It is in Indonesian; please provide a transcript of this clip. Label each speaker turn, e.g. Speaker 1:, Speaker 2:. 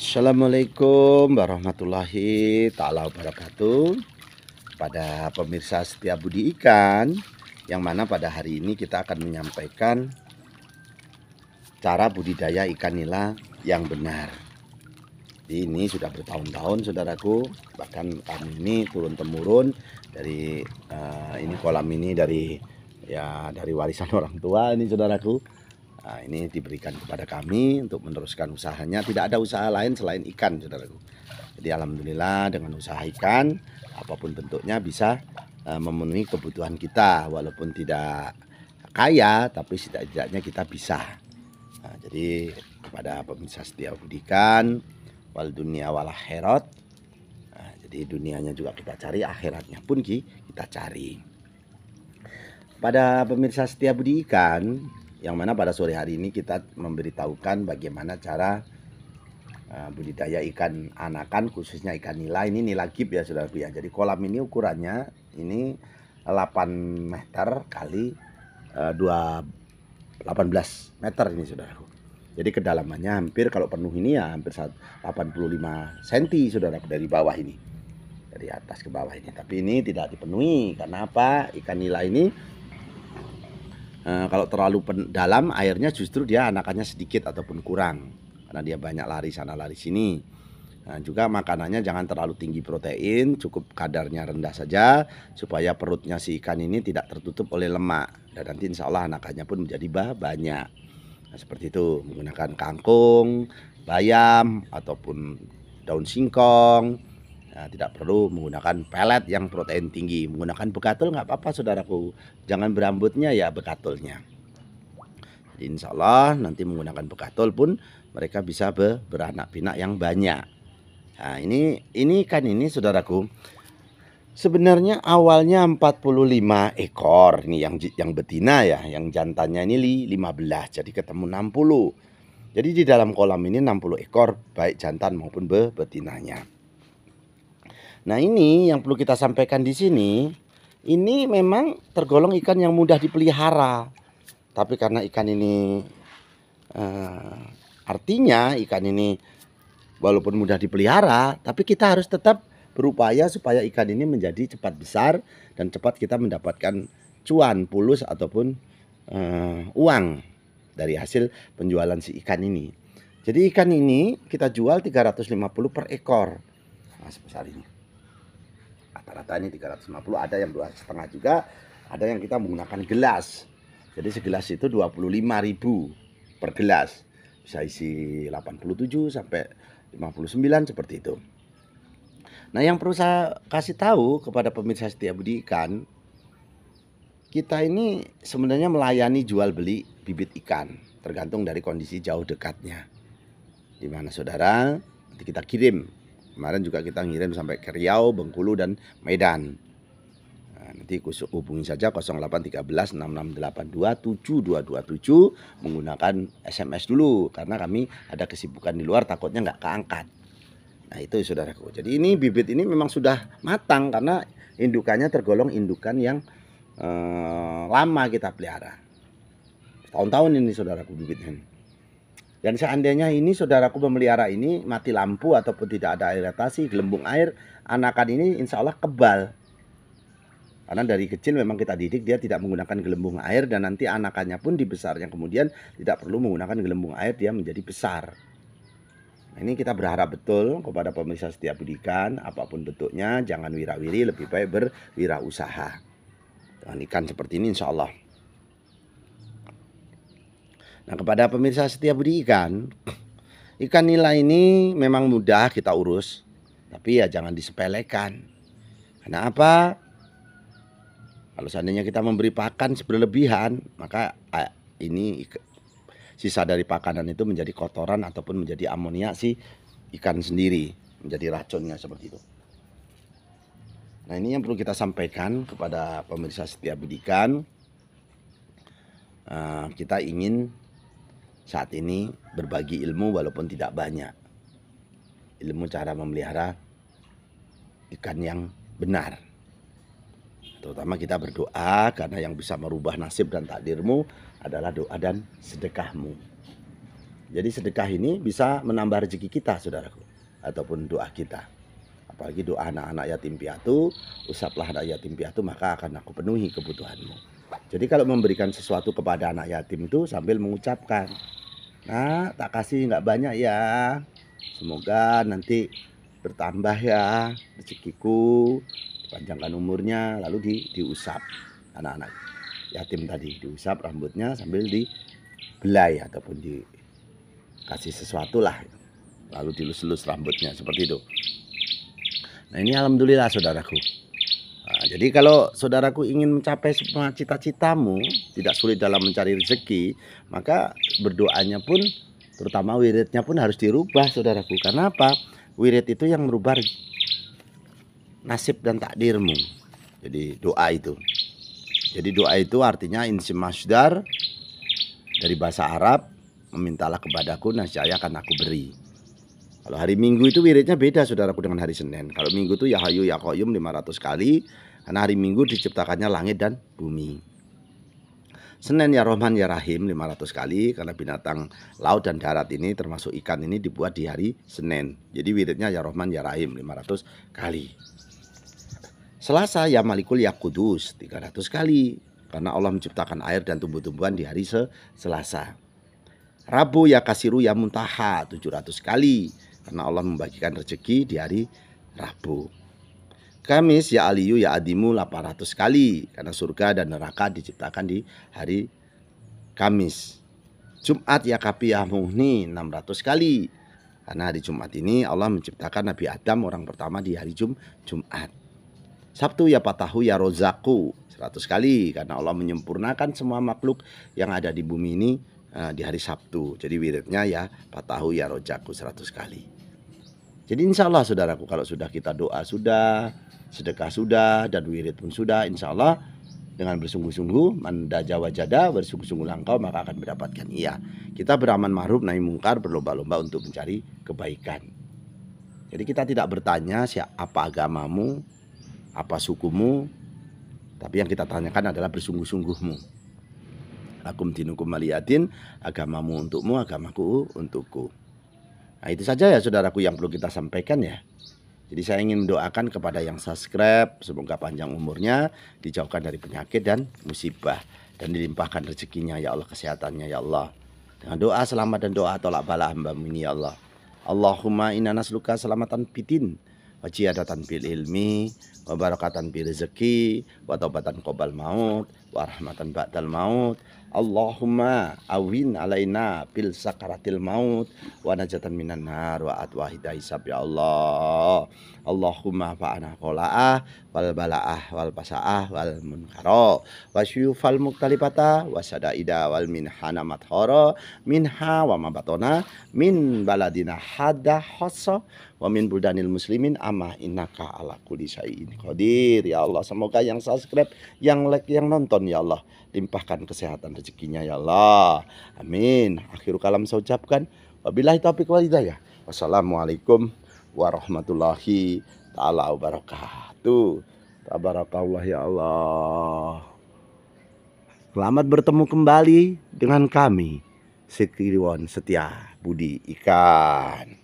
Speaker 1: Assalamualaikum warahmatullahi taala wabarakatuh Pada pemirsa setia budi ikan Yang mana pada hari ini kita akan menyampaikan Cara budidaya ikan nila yang benar Jadi ini sudah bertahun-tahun saudaraku Bahkan kami ini turun-temurun Dari uh, ini kolam ini dari ya dari warisan orang tua ini saudaraku Nah, ini diberikan kepada kami untuk meneruskan usahanya. Tidak ada usaha lain selain ikan, saudaraku. Jadi alhamdulillah dengan usaha ikan, apapun bentuknya bisa uh, memenuhi kebutuhan kita, walaupun tidak kaya, tapi setidaknya kita bisa. Nah, jadi kepada pemirsa setia budikan, wal dunia wal akhirat. Nah, jadi dunianya juga kita cari, akhiratnya pun kita cari. Pada pemirsa setia budi ikan, yang mana pada sore hari ini kita memberitahukan bagaimana cara eh, budidaya ikan anakan khususnya ikan nila ini nila gip ya saudaraku ya jadi kolam ini ukurannya ini 8 meter kali 2 eh, 18 meter ini saudaraku jadi kedalamannya hampir kalau penuh ini ya hampir 85 cm saudara dari bawah ini dari atas ke bawah ini tapi ini tidak dipenuhi karena apa ikan nila ini Eh, kalau terlalu dalam airnya justru dia anakannya sedikit ataupun kurang karena dia banyak lari sana lari sini. Nah, juga makanannya jangan terlalu tinggi protein, cukup kadarnya rendah saja supaya perutnya si ikan ini tidak tertutup oleh lemak dan nanti insya Allah anakannya pun menjadi bah banyak. Nah, seperti itu menggunakan kangkung, bayam ataupun daun singkong Nah, tidak perlu menggunakan pelet yang protein tinggi menggunakan bekatul nggak apa-apa saudaraku jangan berambutnya ya bekatulnya jadi insya Allah nanti menggunakan bekatul pun mereka bisa beranak pinak yang banyak nah ini ini kan ini saudaraku Sebenarnya awalnya 45 ekor ini yang yang betina ya, yang jantannya ini 15. Jadi ketemu 60. Jadi di dalam kolam ini 60 ekor baik jantan maupun be betinanya. Nah, ini yang perlu kita sampaikan di sini, ini memang tergolong ikan yang mudah dipelihara. Tapi karena ikan ini uh, artinya ikan ini walaupun mudah dipelihara, tapi kita harus tetap berupaya supaya ikan ini menjadi cepat besar dan cepat kita mendapatkan cuan, pulus ataupun uh, uang dari hasil penjualan si ikan ini. Jadi ikan ini kita jual 350 per ekor. Nah, sebesar ini rata-rata ini 350 ada yang dua setengah juga ada yang kita menggunakan gelas jadi segelas itu 25.000 per gelas bisa isi 87 sampai 59 seperti itu nah yang perlu saya kasih tahu kepada pemirsa setiap budi ikan kita ini sebenarnya melayani jual beli bibit ikan tergantung dari kondisi jauh dekatnya di mana saudara nanti kita kirim Kemarin juga kita ngirim sampai ke Riau, Bengkulu, dan Medan. Nah, nanti hubungi saja 0813 668 menggunakan SMS dulu. Karena kami ada kesibukan di luar takutnya nggak keangkat. Nah itu saudaraku. Jadi ini bibit ini memang sudah matang karena indukannya tergolong indukan yang eh, lama kita pelihara. Tahun-tahun ini saudaraku bibitnya ini. Dan seandainya ini saudaraku memelihara ini mati lampu ataupun tidak ada aeratasi, gelembung air, anakan ini insya Allah kebal. Karena dari kecil memang kita didik dia tidak menggunakan gelembung air dan nanti anakannya pun dibesarnya kemudian tidak perlu menggunakan gelembung air dia menjadi besar. Nah, ini kita berharap betul kepada pemirsa setiap budikan apapun bentuknya jangan wirawiri lebih baik berwirausaha. Dan ikan seperti ini insya Allah Nah, kepada pemirsa setia budi ikan, ikan nila ini memang mudah kita urus, tapi ya jangan disepelekan. Karena apa? Kalau seandainya kita memberi pakan berlebihan, maka ini sisa dari pakanan itu menjadi kotoran ataupun menjadi amonia si ikan sendiri, menjadi racunnya seperti itu. Nah, ini yang perlu kita sampaikan kepada pemirsa setia budi ikan. Uh, kita ingin saat ini berbagi ilmu walaupun tidak banyak. Ilmu cara memelihara ikan yang benar. Terutama kita berdoa karena yang bisa merubah nasib dan takdirmu adalah doa dan sedekahmu. Jadi sedekah ini bisa menambah rezeki kita, saudaraku, ataupun doa kita. Apalagi doa anak-anak yatim piatu, usaplah anak yatim piatu maka akan aku penuhi kebutuhanmu. Jadi kalau memberikan sesuatu kepada anak yatim itu sambil mengucapkan, Nah, tak kasih nggak banyak ya. Semoga nanti bertambah ya rezekiku, panjangkan umurnya, lalu di diusap anak-anak yatim tadi diusap rambutnya sambil dibelai ataupun dikasih sesuatu lah lalu dilus-lus rambutnya seperti itu nah ini alhamdulillah saudaraku jadi kalau saudaraku ingin mencapai semua cita-citamu, tidak sulit dalam mencari rezeki, maka berdoanya pun terutama wiridnya pun harus dirubah saudaraku. Karena apa? Wirid itu yang merubah nasib dan takdirmu. Jadi doa itu. Jadi doa itu artinya insim masdar dari bahasa Arab memintalah kepadaku saya akan aku beri. Kalau hari Minggu itu wiridnya beda saudaraku dengan hari Senin. Kalau Minggu itu Yahayu hayu 500 ya kali. Karena hari Minggu diciptakannya langit dan bumi. Senin ya Rohman ya Rahim 500 kali karena binatang laut dan darat ini termasuk ikan ini dibuat di hari Senin. Jadi wiridnya ya Rohman ya Rahim 500 kali. Selasa ya Malikul ya Kudus 300 kali karena Allah menciptakan air dan tumbuh-tumbuhan di hari Selasa. Rabu ya Kasiru ya Muntaha 700 kali karena Allah membagikan rezeki di hari Rabu. Kamis ya aliyu ya adimu 800 kali karena surga dan neraka diciptakan di hari Kamis. Jumat ya kapiyah muhni 600 kali. Karena hari Jumat ini Allah menciptakan Nabi Adam orang pertama di hari Jum Jumat. Sabtu ya patahu ya rozaku 100 kali karena Allah menyempurnakan semua makhluk yang ada di bumi ini eh, di hari Sabtu. Jadi wiridnya ya patahu ya rozaku 100 kali. Jadi insya Allah saudaraku kalau sudah kita doa sudah, sedekah sudah, dan wirid pun sudah, insya Allah dengan bersungguh-sungguh manda jawa jada bersungguh-sungguh langkau maka akan mendapatkan iya Kita beraman ma'ruf nahi mungkar berlomba-lomba untuk mencari kebaikan. Jadi kita tidak bertanya siapa agamamu, apa sukumu, tapi yang kita tanyakan adalah bersungguh-sungguhmu. Akum dinukum maliatin, agamamu untukmu, agamaku untukku. Nah itu saja ya saudaraku yang perlu kita sampaikan ya. Jadi saya ingin mendoakan kepada yang subscribe semoga panjang umurnya, dijauhkan dari penyakit dan musibah dan dilimpahkan rezekinya ya Allah kesehatannya ya Allah. Dengan doa selamat dan doa tolak bala hamba ini ya Allah. Allahumma inna nasluka selamatan pitin, Wajiadatan bil ilmi wa barakatan bil rezeki wa taubatan qobal maut rahmatan ba'dal maut Allahumma awin alaina bil sakaratil maut wa najatan minan nar wa atwa hisab ya Allah Allahumma fa'ana qola'ah wal bala'ah wal pasa'ah wal munkaro wa syufal muktalifata wa sadaida wal minhana mathara minha wa mabatona min baladina hada hosso wa min buldanil muslimin amma innaka ala kulli syai'in qadir ya Allah semoga yang subscribe yang like yang nonton Ramadan ya Allah. Limpahkan kesehatan rezekinya ya Allah. Amin. Akhir kalam saya ucapkan. Wabillahi taufiq wal hidayah. Wassalamualaikum warahmatullahi taala wabarakatuh. Tabarakallah ya Allah. Selamat bertemu kembali dengan kami. Sikriwon Setia Budi Ikan.